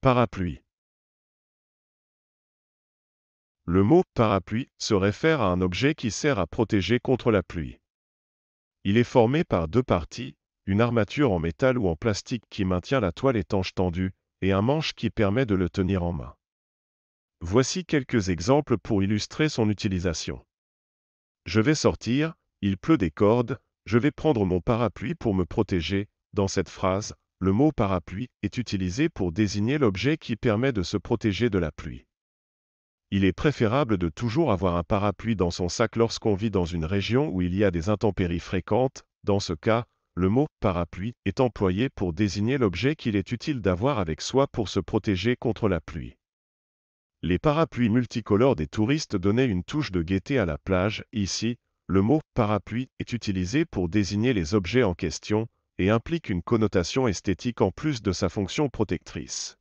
Parapluie Le mot parapluie se réfère à un objet qui sert à protéger contre la pluie. Il est formé par deux parties, une armature en métal ou en plastique qui maintient la toile étanche tendue, et un manche qui permet de le tenir en main. Voici quelques exemples pour illustrer son utilisation. Je vais sortir, il pleut des cordes, je vais prendre mon parapluie pour me protéger. Dans cette phrase, le mot parapluie est utilisé pour désigner l'objet qui permet de se protéger de la pluie. Il est préférable de toujours avoir un parapluie dans son sac lorsqu'on vit dans une région où il y a des intempéries fréquentes. Dans ce cas, le mot parapluie est employé pour désigner l'objet qu'il est utile d'avoir avec soi pour se protéger contre la pluie. Les parapluies multicolores des touristes donnaient une touche de gaieté à la plage. Ici, le mot parapluie est utilisé pour désigner les objets en question, et implique une connotation esthétique en plus de sa fonction protectrice.